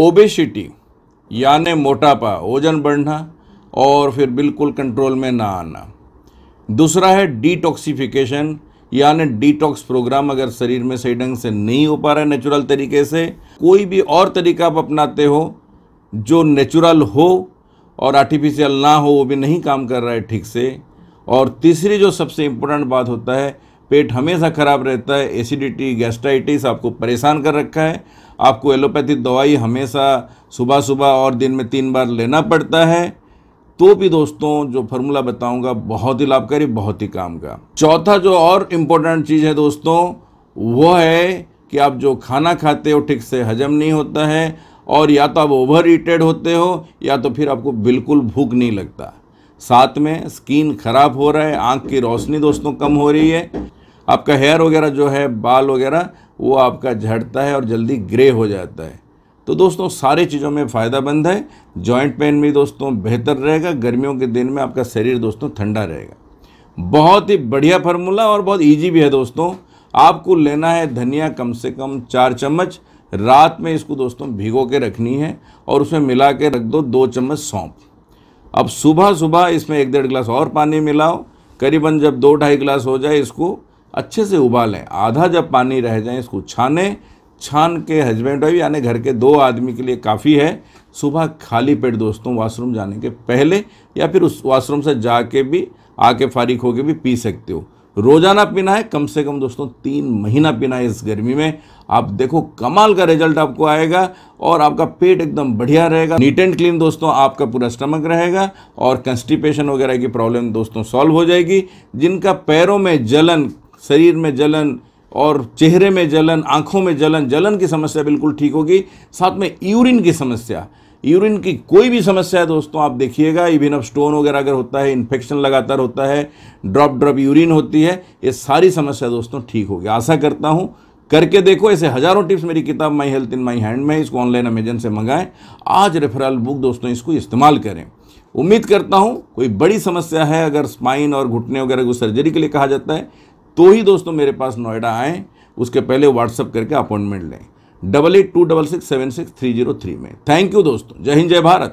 obesity यानि मोटापा वजन बढ़ना और फिर बिल्कुल कंट्रोल में ना आना दूसरा है डिटॉक्सिफिकेशन यानी डिटॉक्स प्रोग्राम अगर शरीर में सही ढंग से नहीं हो पा रहा है नेचुरल तरीके से कोई भी और तरीका आप अपनाते हो जो नेचुरल हो और आर्टिफिशियल ना हो वो भी नहीं काम कर रहा है ठीक से और तीसरी जो सबसे इम्पोर्टेंट बात होता है पेट हमेशा ख़राब रहता है एसिडिटी गैस्ट्राइटिस आपको परेशान कर रखा है आपको एलोपैथिक दवाई हमेशा सुबह सुबह और दिन में तीन बार लेना पड़ता है तो भी दोस्तों जो फार्मूला बताऊंगा बहुत ही लाभकारी बहुत ही काम का चौथा जो और इम्पोर्टेंट चीज़ है दोस्तों वो है कि आप जो खाना खाते हो ठीक से हजम नहीं होता है और या तो आप ओवर ईटेड होते हो या तो फिर आपको बिल्कुल भूख नहीं लगता साथ में स्किन खराब हो रहा है आंख की रोशनी दोस्तों कम हो रही है आपका हेयर वगैरह जो है बाल वगैरह वो आपका झड़ता है और जल्दी ग्रे हो जाता है तो दोस्तों सारी चीज़ों में फ़ायदा है जॉइंट पेन भी दोस्तों बेहतर रहेगा गर्मियों के दिन में आपका शरीर दोस्तों ठंडा रहेगा बहुत ही बढ़िया फार्मूला और बहुत ईजी भी है दोस्तों आपको लेना है धनिया कम से कम चार चम्मच रात में इसको दोस्तों भिगो के रखनी है और उसमें मिला के रख दो दो चम्मच सौंप अब सुबह सुबह इसमें एक डेढ़ गिलास और पानी मिलाओ करीबन जब दो ढाई गिलास हो जाए इसको अच्छे से उबालें आधा जब पानी रह जाए इसको छाने छान के हस्बैंड वाइफ यानी घर के दो आदमी के लिए काफ़ी है सुबह खाली पेट दोस्तों वाशरूम जाने के पहले या फिर उस वाशरूम से जाके भी आके फारिक होके भी पी सकते हो रोज़ाना पीना है कम से कम दोस्तों तीन महीना पीना है इस गर्मी में आप देखो कमाल का रिजल्ट आपको आएगा और आपका पेट एकदम बढ़िया रहेगा नीट एंड क्लीन दोस्तों आपका पूरा स्टमक रहेगा और कंस्टिपेशन वगैरह की प्रॉब्लम दोस्तों सॉल्व हो जाएगी जिनका पैरों में जलन शरीर में जलन और चेहरे में जलन आंखों में जलन जलन की समस्या बिल्कुल ठीक होगी साथ में यूरिन की समस्या यूरिन की कोई भी समस्या है दोस्तों आप देखिएगा इवन अब स्टोन वगैरह अगर होता है इन्फेक्शन लगातार होता है ड्रॉप ड्रॉप यूरिन होती है ये सारी समस्या दोस्तों ठीक होगी आशा करता हूँ करके देखो ऐसे हजारों टिप्स मेरी किताब my health in my hand में इसको ऑनलाइन अमेजन से मंगाएं आज रेफरल बुक दोस्तों इसको इस्तेमाल करें उम्मीद करता हूँ कोई बड़ी समस्या है अगर स्पाइन और घुटने वगैरह को सर्जरी के लिए कहा जाता है तो ही दोस्तों मेरे पास नोएडा आए उसके पहले व्हाट्सअप करके अपॉइंटमेंट लें double eight two double six seven six three zero three में थैंक यू दोस्तों जय हिंद जय भारत